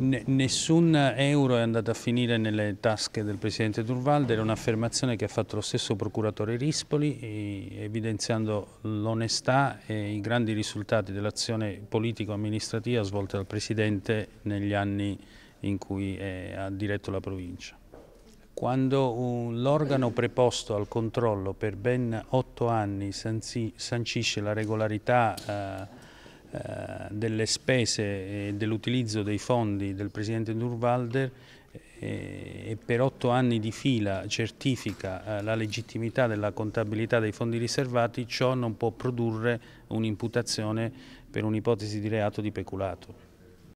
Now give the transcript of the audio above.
nessun euro è andato a finire nelle tasche del Presidente Durvalde, era un'affermazione che ha fatto lo stesso Procuratore Rispoli, evidenziando l'onestà e i grandi risultati dell'azione politico-amministrativa svolta dal Presidente negli anni in cui ha diretto la provincia. Quando l'organo preposto al controllo per ben otto anni sancisce la regolarità eh, eh, delle spese e dell'utilizzo dei fondi del presidente Durvalder eh, e per otto anni di fila certifica eh, la legittimità della contabilità dei fondi riservati, ciò non può produrre un'imputazione per un'ipotesi di reato di peculato.